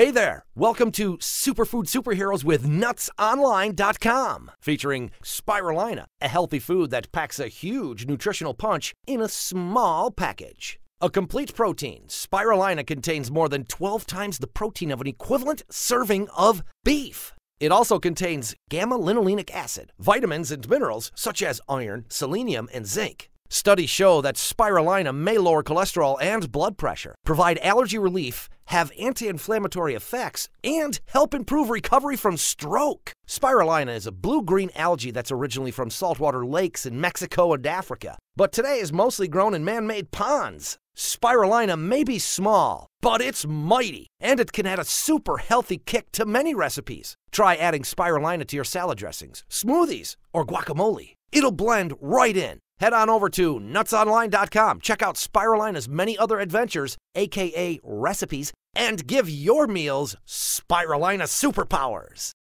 Hey there! Welcome to Superfood Superheroes with NutsOnline.com, featuring spirulina, a healthy food that packs a huge nutritional punch in a small package. A complete protein, spirulina contains more than 12 times the protein of an equivalent serving of beef. It also contains gamma linolenic acid, vitamins, and minerals such as iron, selenium, and zinc. Studies show that spirulina may lower cholesterol and blood pressure, provide allergy relief, have anti inflammatory effects, and help improve recovery from stroke. Spirulina is a blue green algae that's originally from saltwater lakes in Mexico and Africa, but today is mostly grown in man made ponds. Spirulina may be small, but it's mighty, and it can add a super healthy kick to many recipes. Try adding spirulina to your salad dressings, smoothies, or guacamole. It'll blend right in Head on over to nutsonline.com. Check out Spiralina's many other adventures, aka recipes, and give your meals Spiralina superpowers.